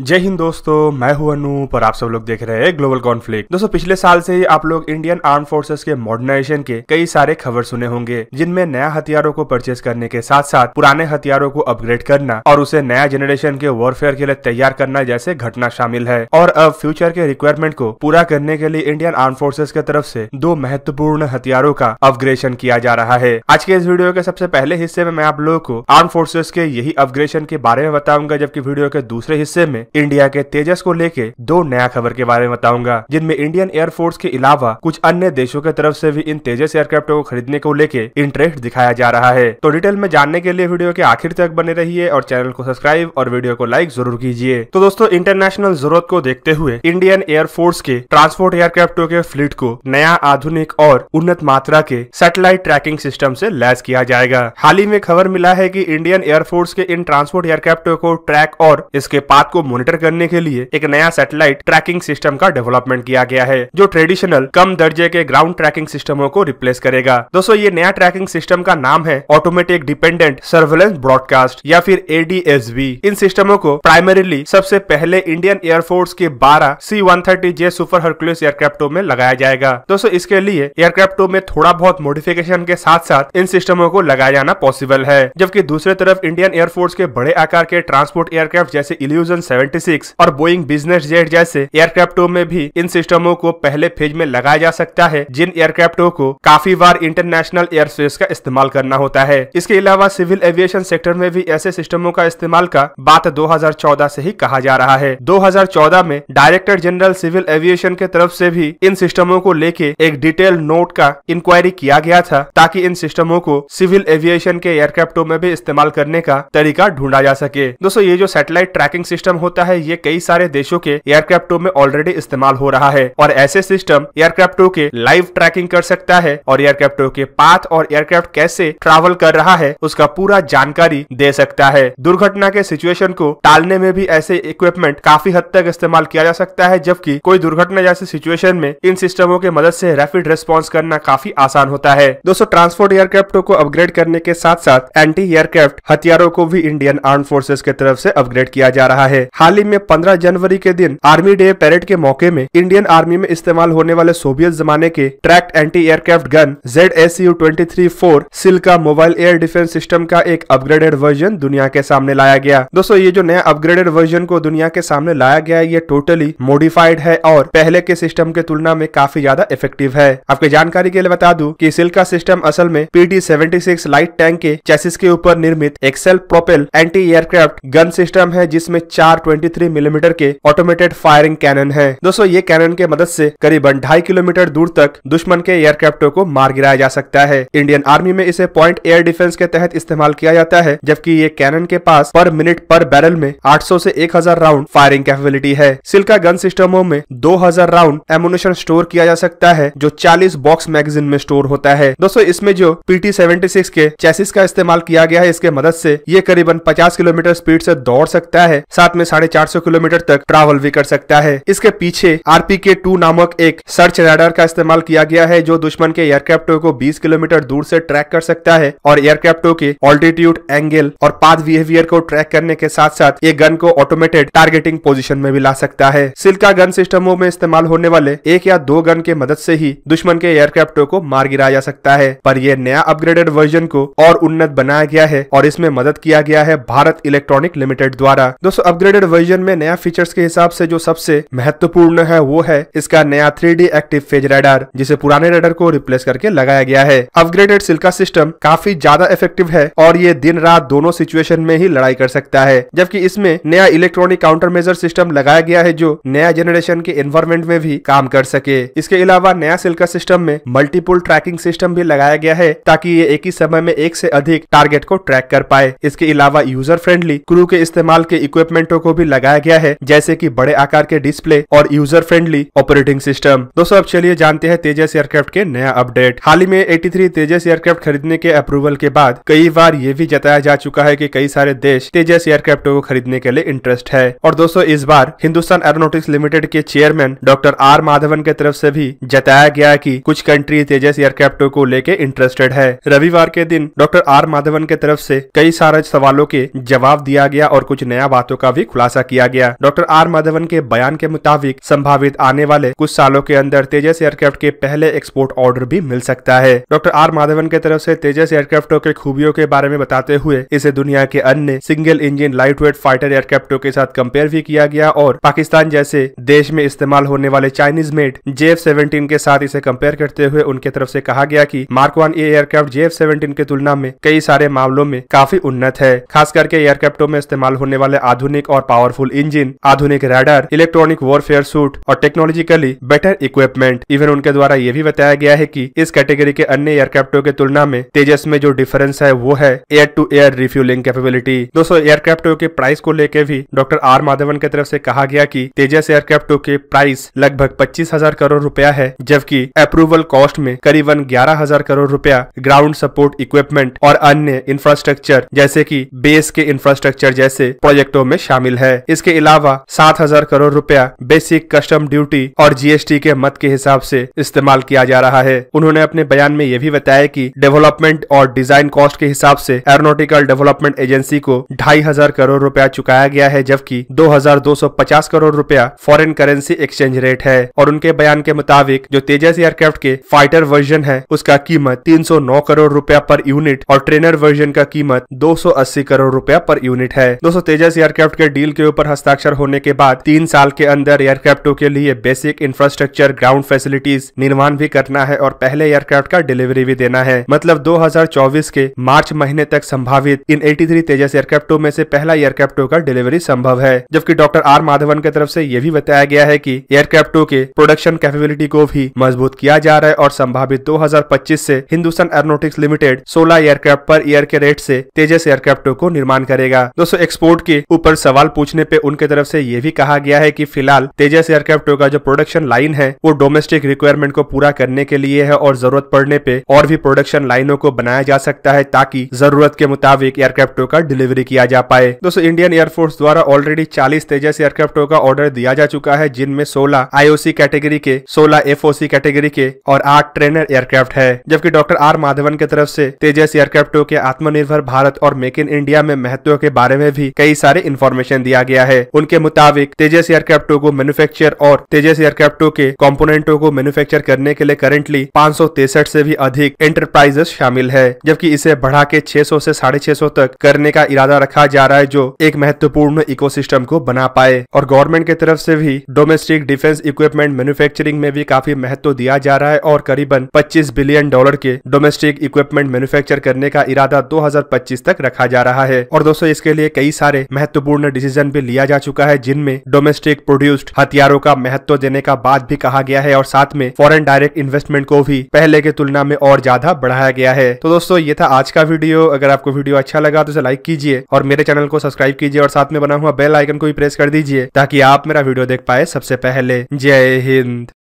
जय हिंद दोस्तों मैं हूं अनूप और आप सब लोग देख रहे हैं ग्लोबल कॉन्फ्लिक्ट दोस्तों पिछले साल से ही आप लोग इंडियन आर्म फोर्सेस के मॉडर्नाइजेशन के कई सारे खबर सुने होंगे जिनमें नया हथियारों को परचेज करने के साथ साथ पुराने हथियारों को अपग्रेड करना और उसे नया जनरेशन के वॉरफेयर के लिए तैयार करना जैसे घटना शामिल है और अब फ्यूचर के रिक्वायरमेंट को पूरा करने के लिए इंडियन आर्म फोर्सेज की तरफ ऐसी दो महत्वपूर्ण हथियारों का अपग्रेशन किया जा रहा है आज के इस वीडियो के सबसे पहले हिस्से में मैं आप लोगों को आर्म फोर्सेज के यही अपग्रेशन के बारे में बताऊंगा जबकि वीडियो के दूसरे हिस्से में इंडिया के तेजस को लेके दो नया खबर के बारे में बताऊंगा जिनमें इंडियन एयरफोर्स के अलावा कुछ अन्य देशों की तरफ से भी इन तेजस एयरक्राफ्ट को खरीदने को लेके इंटरेस्ट दिखाया जा रहा है तो डिटेल में जानने के लिए वीडियो के आखिर तक बने रहिए और चैनल को सब्सक्राइब और वीडियो को लाइक जरूर कीजिए तो दोस्तों इंटरनेशनल जरूरत को देखते हुए इंडियन एयरफोर्स के ट्रांसपोर्ट एयरक्राफ्ट के फ्लीट को नया आधुनिक और उन्नत मात्रा के सेटेलाइट ट्रैकिंग सिस्टम से लैस किया जाएगा हाल ही में खबर मिला है कि इंडियन एयरफोर्स के इन ट्रांसपोर्ट एयरक्राफ्ट को ट्रैक और इसके पाथ को मॉनिटर करने के लिए एक नया सैटेलाइट ट्रैकिंग सिस्टम का डेवलपमेंट किया गया है जो ट्रेडिशनल कम दर्जे के ग्राउंड ट्रैकिंग सिस्टमों को रिप्लेस करेगा दोस्तों ये नया ट्रैकिंग सिस्टम का नाम है ऑटोमेटिक डिपेंडेंट सर्वेलेंस ब्रॉडकास्ट या फिर ए इन सिस्टमों को प्राइमरीली सबसे पहले इंडियन एयरफोर्स के बारह C one thirty J super Hercules एयरक्राफ्टों में लगाया जाएगा दोस्तों इसके लिए एयरक्राफ्टों में थोड़ा बहुत मोडिफिकेशन के साथ साथ इन सिस्टमों को लगाया जाना पॉसिबल है जबकि दूसरे तरफ इंडियन एयरफोर्स के बड़े आकार के ट्रांसपोर्ट एयरक्राफ्ट जैसे इल्यूजन सेवन 26 और बोइंग बिजनेस जेट जैसे एयरक्राफ्टों में भी इन सिस्टमों को पहले फेज में लगाया जा सकता है जिन एयरक्राफ्टों को काफी बार इंटरनेशनल एयर स्पेस का इस्तेमाल करना होता है इसके अलावा सिविल एविएशन सेक्टर में भी ऐसे सिस्टमों का इस्तेमाल का बात 2014 से ही कहा जा रहा है 2014 में डायरेक्टर जनरल सिविल एविएशन के तरफ से भी इन सिस्टमों को लेके एक डिटेल नोट का इंक्वायरी किया गया था ताकि इन सिस्टमों को सिविल एविएशन के एयरक्राफ्टों में भी इस्तेमाल करने का तरीका ढूंढा जा सके दोस्तों ये जो सैटेलाइट ट्रैकिंग सिस्टम होता होता है ये कई सारे देशों के एयरक्राफ्टों में ऑलरेडी इस्तेमाल हो रहा है और ऐसे सिस्टम एयरक्राफ्टों के लाइव ट्रैकिंग कर सकता है और एयरक्राफ्टों के पाथ और एयरक्राफ्ट कैसे ट्रैवल कर रहा है उसका पूरा जानकारी दे सकता है दुर्घटना के सिचुएशन को टालने में भी ऐसे इक्विपमेंट काफी हद तक इस्तेमाल किया जा सकता है जबकि कोई दुर्घटना जैसे सिचुएशन में इन सिस्टमों के मदद से रैपिड रेस्पॉन्स करना काफी आसान होता है दोस्तों ट्रांसपोर्ट एयरक्राफ्टों को अपग्रेड करने के साथ साथ एंटी एयरक्राफ्ट हथियारों को भी इंडियन आर्म फोर्सेज की तरफ से अपग्रेड किया जा रहा है हाल ही में 15 जनवरी के दिन आर्मी डे परेड के मौके में इंडियन आर्मी में इस्तेमाल होने वाले सोवियत जमाने के tracked anti aircraft gun Z S U twenty three four सिल का मोबाइल एयर डिफेंस सिस्टम का एक अपग्रेडेड वर्जन दुनिया के सामने लाया गया दोस्तों ये जो नया अपग्रेडेड वर्जन को दुनिया के सामने लाया गया है ये टोटली मोडिफाइड है और पहले के सिस्टम के तुलना में काफी ज्यादा इफेक्टिव है आपकी जानकारी के लिए बता दूं कि सिल का सिस्टम असल में P seventy six light tank के चैसिस के ऊपर निर्मित एक्सेल propelled anti aircraft gun system है जिसमें चार 23 मिलीमीटर mm के ऑटोमेटेड फायरिंग कैनन है दोस्तों ये कैनन के मदद से करीबन ढाई किलोमीटर दूर तक दुश्मन के एयरक्राफ्टों को मार गिराया जा सकता है इंडियन आर्मी में इसे पॉइंट एयर डिफेंस के तहत इस्तेमाल किया जाता है जबकि ये कैनन के पास पर मिनट पर बैरल में 800 से 1000 राउंड फायरिंग कैपेबिलिटी है सिल्का गन सिस्टमों में दो राउंड एमुनेशन स्टोर किया जा सकता है जो चालीस बॉक्स मैगजीन में स्टोर होता है दोस्तों इसमें जो पीटी सेवेंटी के चैसिस का इस्तेमाल किया गया है इसके मदद ऐसी ये करीबन पचास किलोमीटर स्पीड ऐसी दौड़ सकता है साथ में साढ़े चार सौ किलोमीटर तक ट्रैवल भी कर सकता है इसके पीछे आरपी के टू नामक एक सर्च रडार का इस्तेमाल किया गया है जो दुश्मन के एयरक्राफ्टो को बीस किलोमीटर दूर से ट्रैक कर सकता है और एयरक्राफ्टो के ऑल्टीट्यूड एंगल और पाथ बिहेवियर को ट्रैक करने के साथ साथ ये गन को ऑटोमेटेड टारगेटिंग पोजिशन में भी ला सकता है सिल्का गन सिस्टमों में इस्तेमाल होने वाले एक या दो गन के मदद से ही दुश्मन के एयरक्राफ्टो को मार गिराया जा सकता है पर यह नया अपग्रेडेड वर्जन को और उन्नत बनाया गया है और इसमें मदद किया गया है भारत इलेक्ट्रॉनिक लिमिटेड द्वारा दोस्तों अपग्रेडेड एंड्रॉइड वर्जन में नया फीचर्स के हिसाब से जो सबसे महत्वपूर्ण है वो है इसका नया थ्री एक्टिव फेज रेडर जिसे पुराने रेडर को रिप्लेस करके लगाया गया है अपग्रेडेड सिल्का सिस्टम काफी ज्यादा इफेक्टिव है और ये दिन रात दोनों सिचुएशन में ही लड़ाई कर सकता है जबकि इसमें नया इलेक्ट्रॉनिक काउंटर मेजर सिस्टम लगाया गया है जो नया जनरेशन के एनवायरमेंट में भी काम कर सके इसके अलावा नया सिल्का सिस्टम में मल्टीपुल ट्रैकिंग सिस्टम भी लगाया गया है ताकि ये एक ही समय में एक से अधिक टारगेट को ट्रैक कर पाए इसके अलावा यूजर फ्रेंडली क्रू के इस्तेमाल के इक्विपमेंटों को भी लगाया गया है जैसे की बड़े आकार के डिस्प्ले और यूजर फ्रेंडली ऑपरेटिंग सिस्टम दोस्तों अब चलिए जानते हैं तेजस एयरक्राफ्ट के नया अपडेट हाल ही में 83 तेजस एयरक्राफ्ट खरीदने के अप्रूवल के बाद कई बार ये भी जताया जा चुका है की कई सारे देश तेजस एयरक्राफ्ट को खरीदने के लिए इंटरेस्ट है और दोस्तों इस बार हिंदुस्तान एरोनोटिक्स लिमिटेड के चेयरमैन डॉक्टर आर माधवन के तरफ ऐसी भी जताया गया की कुछ कंट्री तेजस एयरक्राफ्ट को लेके इंटरेस्टेड है रविवार के दिन डॉक्टर आर माधवन के तरफ ऐसी कई सारे सवालों के जवाब दिया गया और कुछ नया बातों का भी खुलासा खुलासा किया गया डॉक्टर आर माधवन के बयान के मुताबिक संभावित आने वाले कुछ सालों के अंदर तेजस एयरक्राफ्ट के पहले एक्सपोर्ट ऑर्डर भी मिल सकता है डॉक्टर आर माधवन के तरफ ऐसी तेजस एयरक्राफ्टों के खूबियों के बारे में बताते हुए इसे दुनिया के अन्य single engine light weight fighter एयरक्राफ्टों के साथ कम्पेयर भी किया गया और पाकिस्तान जैसे देश में इस्तेमाल होने वाले चाइनीज मेड जे सेवेंटीन के साथ इसे कम्पेयर करते हुए उनके तरफ ऐसी कहा गया की mark one A aircraft JF seventeen के तुलना में कई सारे मामलों में काफी उन्नत है खास करके एयरक्राफ्टों में इस्तेमाल होने वाले आधुनिक और पावरफुल इंजिन आधुनिक रैडर इलेक्ट्रॉनिक वॉरफेयर सूट और टेक्नोलॉजिकली बेटर इक्विपमेंट इवन उनके द्वारा ये भी बताया गया है कि इस कैटेगरी के अन्य एयरक्राफ्टों के तुलना में तेजस में जो डिफरेंस है वो है air to air refuelling capability दोस्तों एयरक्राफ्टों के प्राइस को लेकर भी डॉक्टर आर माधवन की तरफ से कहा गया कि तेजस एयरक्राफ्टों के प्राइस लगभग पच्चीस हजार करोड़ रुपया है जबकि अप्रूवल कॉस्ट में करीबन ग्यारह हजार करोड़ रुपया ग्राउंड सपोर्ट इक्विपमेंट और अन्य इंफ्रास्ट्रक्चर जैसे की बेस के इंफ्रास्ट्रक्चर जैसे प्रोजेक्टों में शामिल है है इसके अलावा सात हजार करोड़ रुपया बेसिक कस्टम ड्यूटी और जीएसटी के मत के हिसाब से इस्तेमाल किया जा रहा है उन्होंने अपने बयान में यह भी बताया कि डेवलपमेंट और डिजाइन कॉस्ट के हिसाब से एरोनोटिकल डेवलपमेंट एजेंसी को ढाई हजार करोड़ रुपया चुकाया गया है जबकि दो दो हजार सौ पचास करोड़ रुपया फॉरेन करेंसी एक्सचेंज रेट है और उनके बयान के मुताबिक जो तेजस एयरक्राफ्ट के फाइटर वर्जन है उसका कीमत तीन सौ नौ करोड़ रुपया पर यूनिट और ट्रेनर वर्जन का कीमत दो सौ अस्सी करोड़ रुपया पर यूनिट है दोस्तों तेजस एयरक्राफ्ट के डील के ऊपर हस्ताक्षर होने के बाद तीन साल के अंदर एयरक्राफ्टों के लिए बेसिक इंफ्रास्ट्रक्चर ग्राउंड फैसिलिटीज निर्माण भी करना है और पहले एयरक्राफ्ट का डिलीवरी भी देना है मतलब 2024 के मार्च महीने तक संभावित इन 83 तेजस एयरक्राफ्टों में से पहला एयरक्राफ्टों का डिलीवरी संभव है जबकि डॉक्टर आर माधवन की तरफ ऐसी यह भी बताया गया है की एयरक्राफ्टों के प्रोडक्शन कैपेबिलिटी को भी मजबूत किया जा रहा है और संभावित 2025 से Hindustan aeronautics limited 16 aircraft per year के रेट से तेजस एयरक्राफ्टों को निर्माण करेगा दोस्तों एक्सपोर्ट के ऊपर सवाल पूछने पे उनके तरफ से ये भी कहा गया है कि फिलहाल तेजस एयरक्राफ्ट का जो प्रोडक्शन लाइन है वो डोमेस्टिक रिक्वायरमेंट को पूरा करने के लिए है और जरूरत पड़ने पे और भी प्रोडक्शन लाइनों को बनाया जा सकता है ताकि जरूरत के मुताबिक एयरक्राफ्ट का डिलीवरी किया जा पाए दोस्तों इंडियन एयरफोर्स द्वारा ऑलरेडी चालीस तेजस एयरक्राफ्ट का ऑर्डर दिया जा चुका है जिनमें सोलह आईओसी कैटेगरी के सोलह एफ कैटेगरी के और आठ ट्रेनर एयरक्राफ्ट है जबकि डॉक्टर आर माधवन की तरफ से तेजस एयरक्राफ्टों के आत्मनिर्भर भारत और मेक इन इंडिया में महत्व के बारे में भी कई सारे इन्फॉर्मेशन दिया गया है उनके मुताबिक तेजस एयरक्राफ्टों को मैन्युफैक्चर और तेजस एयरक्राफ्टों के कॉम्पोनेंटों को मैन्युफैक्चर करने के लिए करेंटली पाँच से भी अधिक एंटरप्राइजेस शामिल है जबकि इसे बढ़ा के छह से साढ़े तक करने का इरादा रखा जा रहा है जो एक महत्वपूर्ण इको को बना पाए और गवर्नमेंट की तरफ ऐसी भी डोमेस्टिक डिफेंस इक्विपमेंट मैन्युफैक्चरिंग में भी काफी महत्व दिया जा रहा है और करीबन पच्चीस बिलियन डॉलर के डोमेस्टिक इक्विपमेंट मैन्युफैक्चर करने का इरादा 2025 तक रखा जा रहा है और दोस्तों इसके लिए कई सारे महत्वपूर्ण डिसीजन डिसीजन भी लिया जा चुका है जिनमें डोमेस्टिक प्रोड्यूस्ड हथियारों का महत्व देने का बात भी कहा गया है और साथ में फॉरेन डायरेक्ट इन्वेस्टमेंट को भी पहले की तुलना में और ज्यादा बढ़ाया गया है तो दोस्तों ये था आज का वीडियो अगर आपको वीडियो अच्छा लगा तो इसे लाइक कीजिए और मेरे चैनल को सब्सक्राइब कीजिए और साथ में बना हुआ बेल आइकन को भी प्रेस कर दीजिए ताकि आप मेरा वीडियो देख पाए सबसे पहले जय हिंद